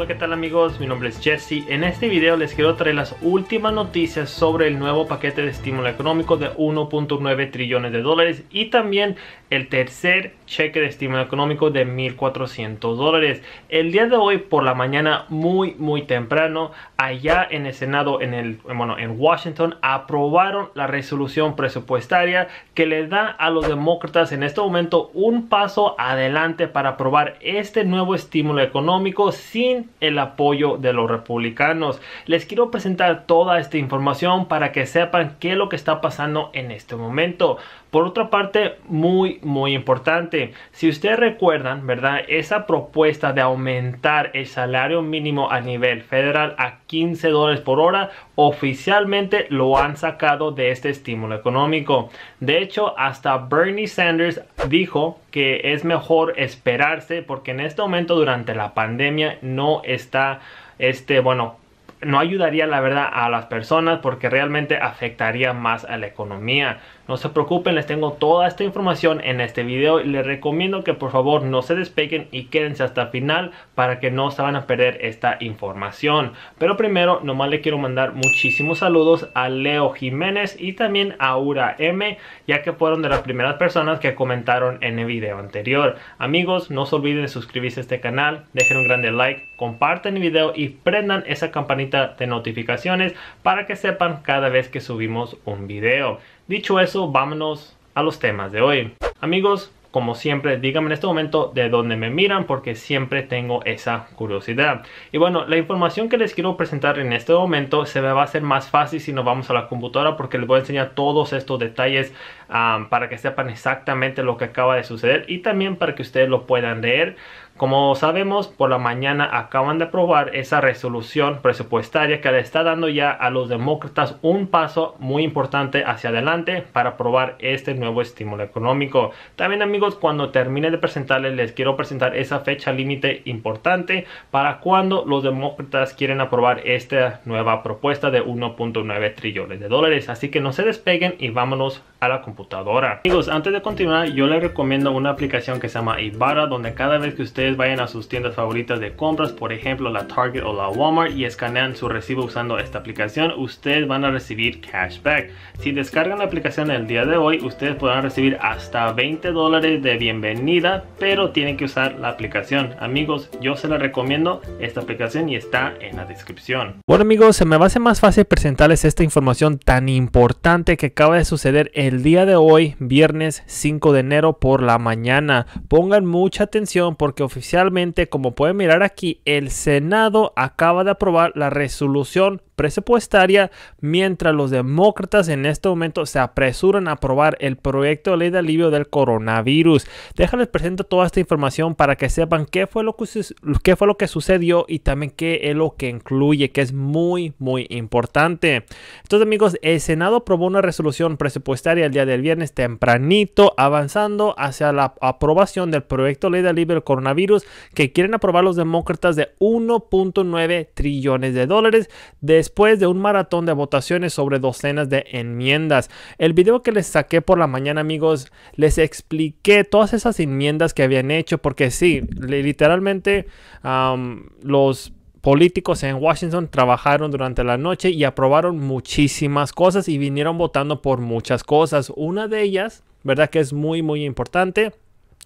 Hola qué tal amigos, mi nombre es Jesse. En este video les quiero traer las últimas noticias sobre el nuevo paquete de estímulo económico de 1.9 trillones de dólares y también el tercer cheque de estímulo económico de 1.400 dólares. El día de hoy por la mañana muy muy temprano allá en el Senado en el en Washington aprobaron la resolución presupuestaria que le da a los demócratas en este momento un paso adelante para aprobar este nuevo estímulo económico sin el apoyo de los republicanos. Les quiero presentar toda esta información para que sepan qué es lo que está pasando en este momento. Por otra parte, muy, muy importante, si ustedes recuerdan, ¿verdad? Esa propuesta de aumentar el salario mínimo a nivel federal a 15 dólares por hora oficialmente lo han sacado de este estímulo económico. De hecho, hasta Bernie Sanders dijo que es mejor esperarse porque en este momento durante la pandemia no está, este, bueno, no ayudaría la verdad a las personas porque realmente afectaría más a la economía. No se preocupen, les tengo toda esta información en este video. y Les recomiendo que por favor no se despeguen y quédense hasta el final para que no se van a perder esta información. Pero primero, nomás le quiero mandar muchísimos saludos a Leo Jiménez y también a Aura M, ya que fueron de las primeras personas que comentaron en el video anterior. Amigos, no se olviden de suscribirse a este canal, dejen un grande like, compartan el video y prendan esa campanita de notificaciones para que sepan cada vez que subimos un video. Dicho eso, vámonos a los temas de hoy. Amigos, como siempre, díganme en este momento de dónde me miran porque siempre tengo esa curiosidad. Y bueno, la información que les quiero presentar en este momento se me va a hacer más fácil si nos vamos a la computadora porque les voy a enseñar todos estos detalles ah, para que sepan exactamente lo que acaba de suceder y también para que ustedes lo puedan leer como sabemos, por la mañana acaban de aprobar esa resolución presupuestaria que le está dando ya a los demócratas un paso muy importante hacia adelante para aprobar este nuevo estímulo económico. También amigos, cuando termine de presentarles, les quiero presentar esa fecha límite importante para cuando los demócratas quieren aprobar esta nueva propuesta de 1.9 trillones de dólares. Así que no se despeguen y vámonos a la computadora. Amigos, antes de continuar, yo les recomiendo una aplicación que se llama Ibarra, donde cada vez que ustedes vayan a sus tiendas favoritas de compras, por ejemplo la Target o la Walmart y escanean su recibo usando esta aplicación, ustedes van a recibir cashback. Si descargan la aplicación el día de hoy, ustedes podrán recibir hasta 20 dólares de bienvenida, pero tienen que usar la aplicación. Amigos, yo se la recomiendo esta aplicación y está en la descripción. Bueno amigos, se me va a hacer más fácil presentarles esta información tan importante que acaba de suceder el día de hoy, viernes 5 de enero por la mañana. Pongan mucha atención porque oficialmente oficialmente, como pueden mirar aquí, el Senado acaba de aprobar la resolución presupuestaria, mientras los demócratas en este momento se apresuran a aprobar el proyecto de ley de alivio del coronavirus. Déjales presento toda esta información para que sepan qué fue lo que, fue lo que sucedió y también qué es lo que incluye, que es muy, muy importante. Entonces, amigos, el Senado aprobó una resolución presupuestaria el día del viernes tempranito, avanzando hacia la aprobación del proyecto de ley de alivio del coronavirus que quieren aprobar los demócratas de 1.9 trillones de dólares. Después después de un maratón de votaciones sobre docenas de enmiendas. El video que les saqué por la mañana, amigos, les expliqué todas esas enmiendas que habían hecho, porque sí, literalmente los políticos en Washington trabajaron durante la noche y aprobaron muchísimas cosas y vinieron votando por muchas cosas. Una de ellas, ¿verdad? Que es muy, muy importante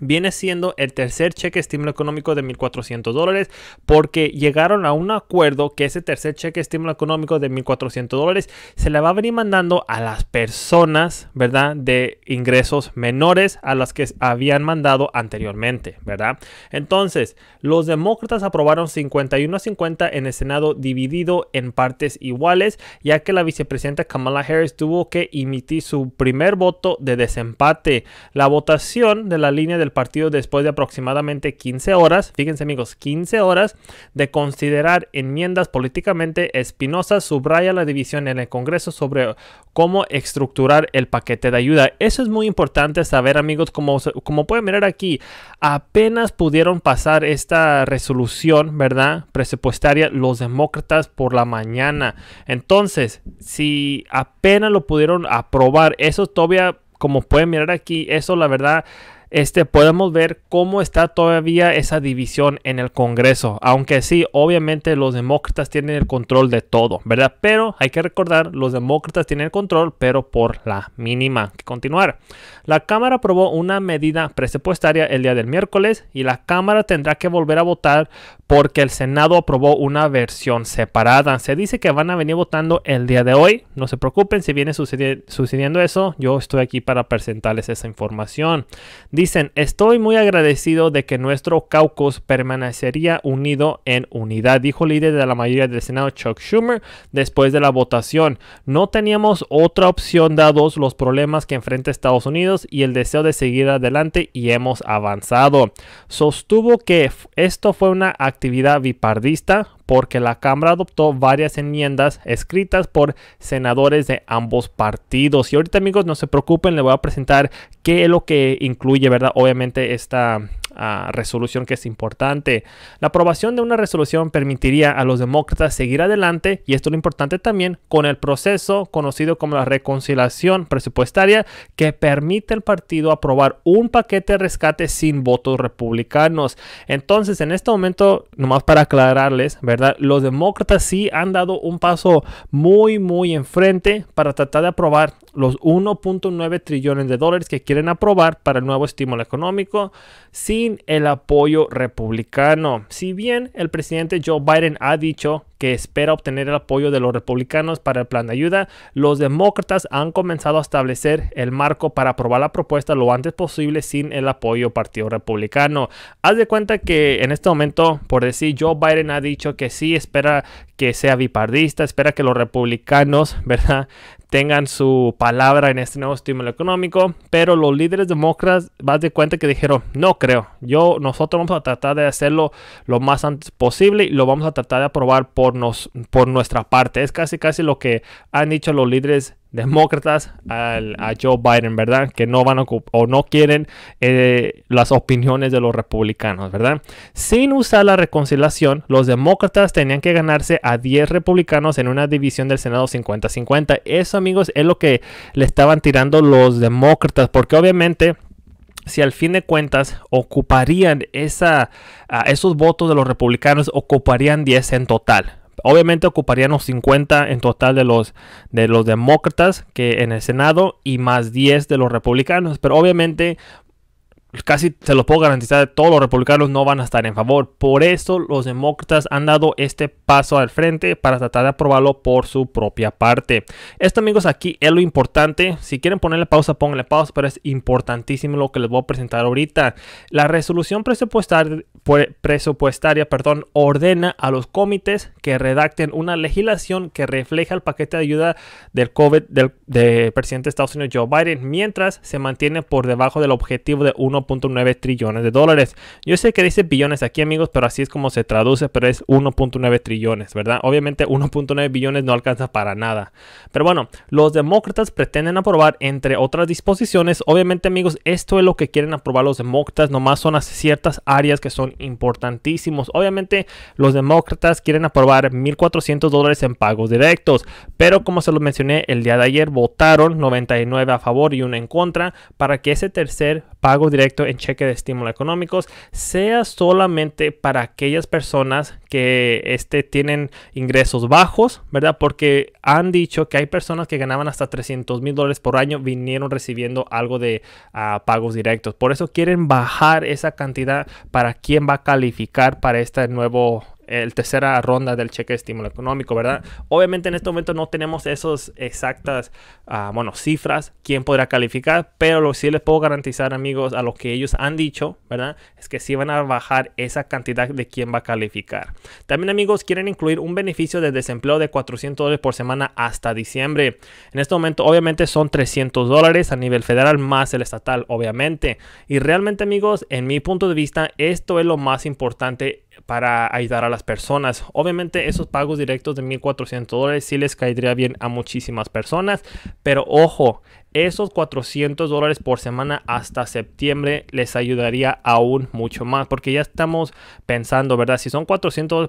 viene siendo el tercer cheque estímulo económico de 1.400 dólares porque llegaron a un acuerdo que ese tercer cheque estímulo económico de 1.400 dólares se le va a venir mandando a las personas, ¿verdad? De ingresos menores a las que habían mandado anteriormente, ¿verdad? Entonces, los demócratas aprobaron 51 a 50 en el Senado dividido en partes iguales, ya que la vicepresidenta Kamala Harris tuvo que emitir su primer voto de desempate. La votación de la línea de el partido después de aproximadamente 15 horas, fíjense amigos, 15 horas de considerar enmiendas políticamente, espinosas subraya la división en el Congreso sobre cómo estructurar el paquete de ayuda. Eso es muy importante saber amigos, como, como pueden mirar aquí, apenas pudieron pasar esta resolución, ¿verdad? Presupuestaria los demócratas por la mañana. Entonces, si apenas lo pudieron aprobar, eso todavía como pueden mirar aquí, eso la verdad este, podemos ver cómo está todavía esa división en el Congreso. Aunque sí, obviamente los demócratas tienen el control de todo, ¿verdad? Pero hay que recordar, los demócratas tienen el control, pero por la mínima. Que continuar. La Cámara aprobó una medida presupuestaria el día del miércoles y la Cámara tendrá que volver a votar porque el Senado aprobó una versión separada. Se dice que van a venir votando el día de hoy. No se preocupen si viene sucediendo eso. Yo estoy aquí para presentarles esa información. Dicen, estoy muy agradecido de que nuestro caucus permanecería unido en unidad, dijo el líder de la mayoría del Senado Chuck Schumer después de la votación. No teníamos otra opción dados los problemas que enfrenta Estados Unidos y el deseo de seguir adelante y hemos avanzado. Sostuvo que esto fue una actividad bipardista, porque la Cámara adoptó varias enmiendas escritas por senadores de ambos partidos. Y ahorita amigos, no se preocupen, les voy a presentar qué es lo que incluye, ¿verdad? Obviamente esta, resolución que es importante. La aprobación de una resolución permitiría a los demócratas seguir adelante, y esto es lo importante también, con el proceso conocido como la reconciliación presupuestaria que permite al partido aprobar un paquete de rescate sin votos republicanos. Entonces, en este momento, nomás para aclararles, ¿verdad? Los demócratas sí han dado un paso muy, muy enfrente para tratar de aprobar los 1.9 trillones de dólares que quieren aprobar para el nuevo estímulo económico sin el apoyo republicano. Si bien el presidente Joe Biden ha dicho que espera obtener el apoyo de los republicanos para el plan de ayuda, los demócratas han comenzado a establecer el marco para aprobar la propuesta lo antes posible sin el apoyo partido republicano. Haz de cuenta que en este momento, por decir, Joe Biden ha dicho que sí espera que sea bipartista, espera que los republicanos, ¿verdad? tengan su palabra en este nuevo estímulo económico, pero los líderes demócratas vas de cuenta que dijeron, no creo, yo, nosotros vamos a tratar de hacerlo lo más antes posible y lo vamos a tratar de aprobar por, nos, por nuestra parte. Es casi casi lo que han dicho los líderes demócratas a Joe Biden, ¿verdad? Que no van a o no quieren eh, las opiniones de los republicanos, ¿verdad? Sin usar la reconciliación, los demócratas tenían que ganarse a 10 republicanos en una división del Senado 50-50. Eso, amigos, es lo que le estaban tirando los demócratas, porque obviamente si al fin de cuentas ocuparían esa, esos votos de los republicanos, ocuparían 10 en total. Obviamente ocuparían los 50 en total de los, de los demócratas que en el Senado y más 10 de los republicanos. Pero obviamente casi se lo puedo garantizar, de todos los republicanos no van a estar en favor. Por eso los demócratas han dado este paso al frente para tratar de aprobarlo por su propia parte. Esto amigos aquí es lo importante. Si quieren ponerle pausa, pónganle pausa, pero es importantísimo lo que les voy a presentar ahorita. La resolución presupuestaria perdón, ordena a los comités que redacten una legislación que refleja el paquete de ayuda del COVID del, del presidente de Estados Unidos Joe Biden, mientras se mantiene por debajo del objetivo de 1 1.9 trillones de dólares. Yo sé que dice billones aquí amigos, pero así es como se traduce, pero es 1.9 trillones, ¿verdad? Obviamente 1.9 billones no alcanza para nada. Pero bueno, los demócratas pretenden aprobar, entre otras disposiciones, obviamente amigos, esto es lo que quieren aprobar los demócratas, nomás son las ciertas áreas que son importantísimos. Obviamente los demócratas quieren aprobar 1.400 dólares en pagos directos, pero como se lo mencioné el día de ayer, votaron 99 a favor y 1 en contra para que ese tercer pago directo en cheque de estímulo económicos sea solamente para aquellas personas que este, tienen ingresos bajos, ¿verdad? Porque han dicho que hay personas que ganaban hasta 300 mil dólares por año, vinieron recibiendo algo de ah, pagos directos. Por eso quieren bajar esa cantidad para quien va a calificar para este nuevo el tercera ronda del cheque de estímulo económico, ¿verdad? Obviamente en este momento no tenemos esas exactas, ah, bueno, cifras, quién podrá calificar, pero lo sí les puedo garantizar, amigos, a lo que ellos han dicho, ¿verdad? Es que sí van a bajar esa cantidad de quién va a calificar. También, amigos, quieren incluir un beneficio de desempleo de 400 dólares por semana hasta diciembre. En este momento, obviamente, son 300 dólares a nivel federal más el estatal, obviamente. Y realmente, amigos, en mi punto de vista, esto es lo más importante para ayudar a las personas. Obviamente esos pagos directos de 1.400 dólares sí les caería bien a muchísimas personas, pero ojo, esos 400 dólares por semana hasta septiembre les ayudaría aún mucho más, porque ya estamos pensando, ¿verdad? Si son 400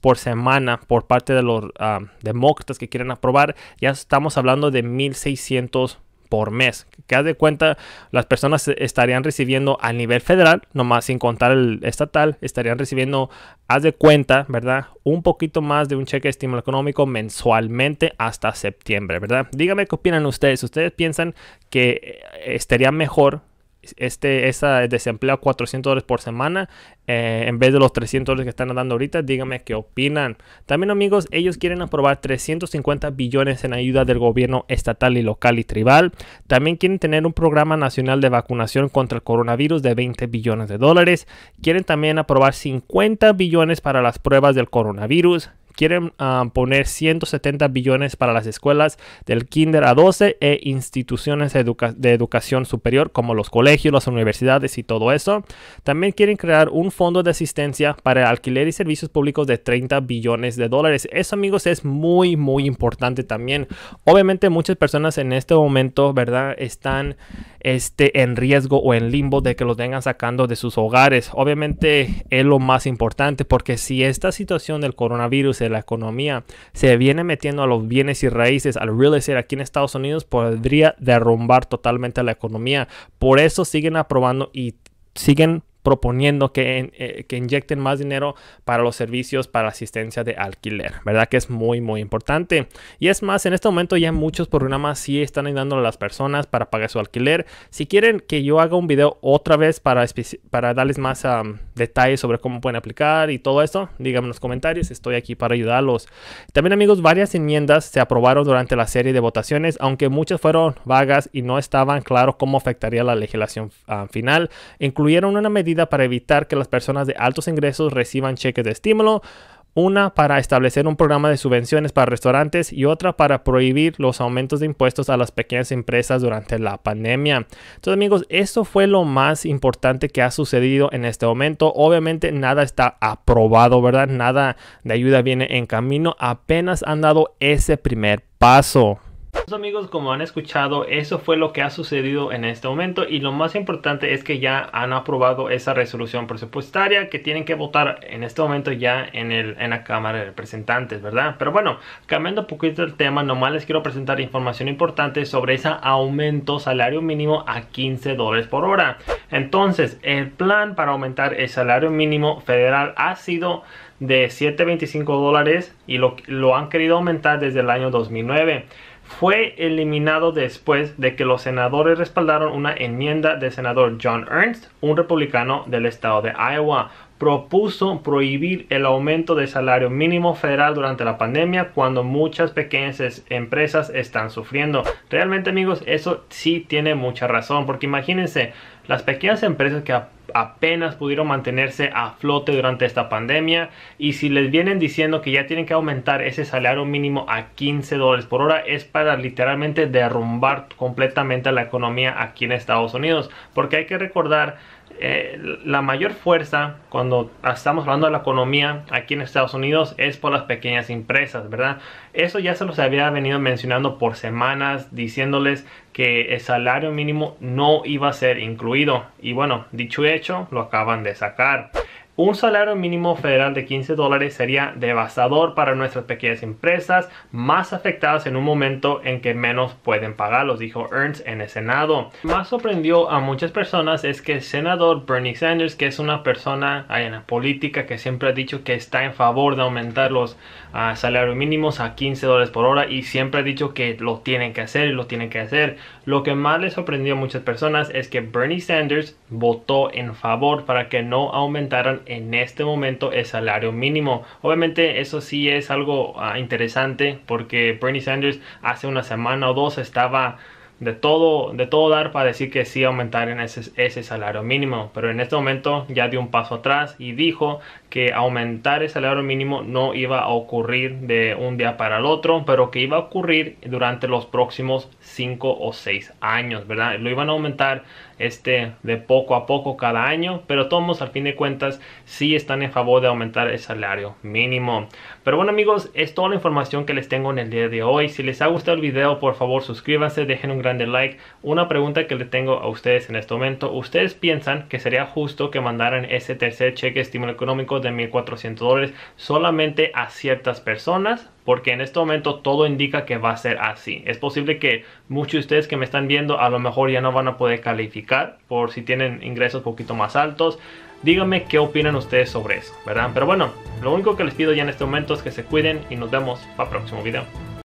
por, semana por parte de los ah, demócratas que quieren aprobar, ya estamos hablando de 1.600 por mes. Que haz de cuenta, las personas e, estarían recibiendo a nivel federal, nomás sin contar el estatal, estarían recibiendo, haz de cuenta, ¿verdad? Un poquito más de un cheque de estímulo económico mensualmente hasta septiembre, ¿verdad? Dígame qué opinan ustedes. ¿Ustedes piensan que eh, estaría mejor este esa desempleo 400 dólares por semana eh, en vez de los 300 dólares que están dando ahorita. Díganme qué opinan. También amigos, ellos quieren aprobar 350 billones en ayuda del gobierno estatal y local y tribal. También quieren tener un programa nacional de vacunación contra el coronavirus de 20 billones de dólares. Quieren también aprobar 50 billones para las pruebas del coronavirus quieren ah, poner 170 billones para las escuelas del kinder a 12 e instituciones de educación superior como los colegios, las universidades y todo eso. También quieren crear un fondo de asistencia para alquiler y servicios públicos de 30 billones de dólares. Eso amigos es muy muy importante también. Obviamente muchas personas en este momento, ¿verdad? Están este, en riesgo o en limbo de que los vengan sacando de sus hogares. Obviamente es lo más importante porque si esta situación del coronavirus de la economía se viene metiendo a los bienes y raíces, al real estate aquí en Estados Unidos, podría derrumbar totalmente la economía. Por eso siguen aprobando y siguen proponiendo que, eh, que inyecten más dinero para los servicios para asistencia de alquiler, ¿verdad? Que es muy, muy importante. Y es más, en este momento ya muchos programas sí están ayudando a las personas para pagar su alquiler. Si quieren que yo haga un video otra vez para, para darles más detalles sobre cómo pueden aplicar y todo esto, díganme en los comentarios, estoy aquí para ayudarlos. También amigos, varias enmiendas se aprobaron durante la serie de votaciones, aunque muchas fueron vagas y no estaban claro cómo afectaría la legislación ah, final. Incluyeron una medida para evitar que las personas de altos ingresos reciban cheques de estímulo, una para establecer un programa de subvenciones para restaurantes y otra para prohibir los aumentos de impuestos a las pequeñas empresas durante la pandemia. Entonces amigos, esto fue lo más importante que ha sucedido en este momento. Obviamente nada está aprobado, ¿verdad? Nada de ayuda viene en camino. Apenas han dado ese primer paso. Amigos, como han escuchado, eso fue lo que ha sucedido en este momento y lo más importante es que ya han aprobado esa resolución presupuestaria que tienen que votar en este momento ya en, la Cámara de Representantes, ¿verdad? Pero bueno, cambiando un poquito el tema, nomás les quiero presentar información importante sobre ese aumento salario mínimo a 15 dólares por hora. Entonces, el plan para aumentar el salario mínimo federal ha sido de 7.25 dólares y lo, lo han querido aumentar desde el año 2009 fue eliminado después de que los senadores respaldaron una enmienda del senador John Ernst, un republicano del estado de Iowa. Propuso prohibir el aumento del salario mínimo federal durante la pandemia cuando muchas pequeñas empresas están sufriendo. Realmente amigos, eso sí tiene mucha razón, porque imagínense, las pequeñas empresas que apenas pudieron mantenerse a flote durante esta pandemia y si les vienen diciendo que ya tienen que aumentar ese salario mínimo a 15 dólares por hora es para literalmente derrumbar completamente la economía aquí en Estados Unidos porque hay que recordar eh, la mayor fuerza cuando estamos hablando de la economía aquí en Estados Unidos es por las pequeñas empresas, ¿verdad? Eso ya se los había venido mencionando por semanas, diciéndoles que el salario mínimo no iba a ser incluido. Y bueno, dicho hecho, lo acaban de sacar. Un salario mínimo federal de 15 dólares sería devastador para nuestras pequeñas empresas más afectadas en un momento en que menos pueden pagarlos, dijo Ernst en el Senado. Más sorprendió a muchas personas es que el senador Bernie Sanders, que es una persona en la política que siempre ha dicho que está en favor de aumentar los ah, salarios mínimos a 15 dólares por hora y siempre ha dicho que lo tienen que hacer y lo tienen que hacer, lo que más les sorprendió a muchas personas es que Bernie Sanders votó en favor para que no aumentaran en este momento el salario mínimo. Obviamente eso sí es algo ah, interesante porque Bernie Sanders hace una semana o dos estaba de todo, de todo dar para decir que sí aumentar ese, ese salario mínimo. Pero en este momento ya dio un paso atrás y dijo que aumentar el salario mínimo no iba a ocurrir de un día para el otro, pero que iba a ocurrir durante los próximos 5 o 6 años, ¿verdad? Lo iban a aumentar este de poco a poco cada año, pero todos al fin de cuentas sí están en favor de aumentar el salario mínimo. Pero bueno amigos, es toda la información que les tengo en el día de hoy. Si les ha gustado el video, por favor suscríbanse, dejen un grande like. Una pregunta que le tengo a ustedes en este momento, ¿ustedes piensan que sería justo que mandaran ese tercer cheque de estímulo económico de 1.400 dólares solamente a ciertas personas? porque en este momento todo indica que va a ser así. Es posible que muchos de ustedes que me están viendo a lo mejor ya no van a poder calificar por si tienen ingresos un poquito más altos. Díganme qué opinan ustedes sobre eso, ¿verdad? Pero bueno, lo único que les pido ya en este momento es que se cuiden y nos vemos para el próximo video.